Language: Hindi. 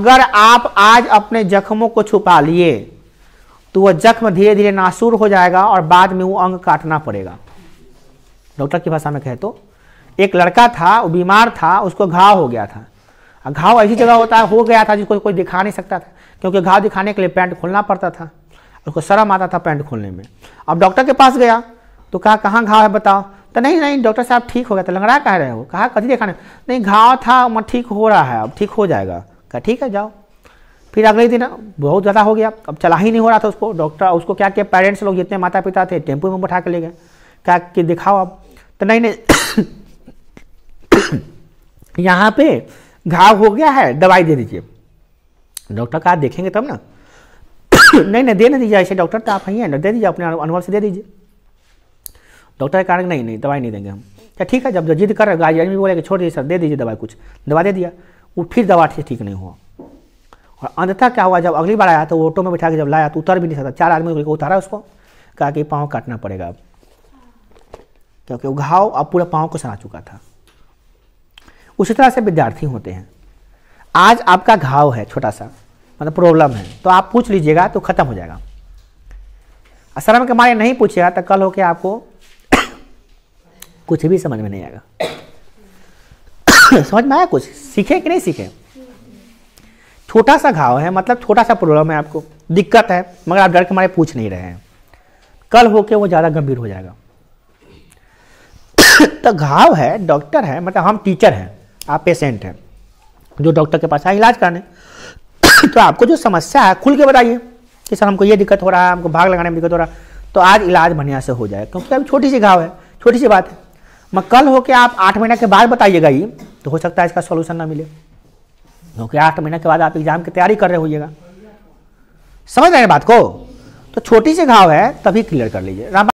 अगर आप आज अपने जख्मों को छुपा लिए तो वह जख्म धीरे धीरे नासूर हो जाएगा और बाद में वो अंग काटना पड़ेगा डॉक्टर की भाषा में कहे तो एक लड़का था वो बीमार था उसको घाव हो गया था घाव ऐसी जगह होता है हो गया था जिसको कोई दिखा नहीं सकता था क्योंकि घाव दिखाने के लिए पैंट खोलना पड़ता था उसको शर्म आता था पैंट खोलने में अब डॉक्टर के पास गया तो कहा कहाँ घाव है बताओ तो नहीं नहीं डॉक्टर साहब ठीक हो गया तो लंगड़ा कह रहे हो कहा कभी दिखाने नहीं घाव था मैं ठीक हो रहा है अब ठीक हो जाएगा कहा ठीक है जाओ फिर अगले दिन बहुत ज़्यादा हो गया अब चला ही नहीं हो रहा था उसको डॉक्टर उसको क्या किया पेरेंट्स लोग जितने माता पिता थे टेम्पू में बैठा के ले गए क्या कि दिखाओ आप तो नहीं नहीं यहाँ पे घाव हो गया है दवाई दे दीजिए डॉक्टर कहा देखेंगे तब ना नहीं नहीं दे नहीं दीजिए ऐसे डॉक्टर तो आप ही हैं दे दीजिए अपने अनुभव से दे दीजिए डॉक्टर कहा नहीं नहीं दवाई नहीं देंगे हम क्या ठीक है जब जो जिद कर रहे गार्जियन भी बोले कि छोड़ दीजिए सर दे दीजिए दवाई कुछ दवा दे दिया वो फिर दवा से ठीक नहीं हुआ और अंधता क्या हुआ जब अगली बार आया तो ऑटो में बैठा के जब लाया तो उतर भी नहीं सकता चार आदमी को उतारा उसको कहा कि पाँव काटना पड़ेगा अब क्योंकि वो घाव अब पूरा पाँव को सना चुका था उसी तरह से विद्यार्थी होते हैं आज आपका घाव है छोटा सा मतलब प्रॉब्लम है तो आप पूछ लीजिएगा तो खत्म हो जाएगा असर के मारे नहीं पूछेगा तो कल होके आपको कुछ भी समझ में नहीं आएगा समझ में आया कुछ सीखे कि नहीं सीखे छोटा सा घाव है मतलब छोटा सा प्रॉब्लम है आपको दिक्कत है मगर आप डर के मारे पूछ नहीं रहे हैं कल होके वो ज़्यादा गंभीर हो जाएगा तो घाव है डॉक्टर है मतलब हम टीचर हैं आप पेशेंट हैं जो डॉक्टर के पास आए इलाज कराने तो आपको जो समस्या है खुल के बताइए कि सर हमको ये दिक्कत हो रहा है हमको भाग लगाने में दिक्कत हो रहा है तो आज इलाज बढ़िया से हो जाए क्योंकि अभी छोटी सी घाव है छोटी सी बात है मैं कल होके आप आठ महीने के बाद बताइएगा ये तो हो सकता है इसका सोल्यूशन ना मिले क्योंकि आठ महीने के बाद आप एग्जाम की तैयारी कर रहे होइएगा समझ रहे हैं बात को तो छोटी सी घाव है तभी क्लियर कर लीजिए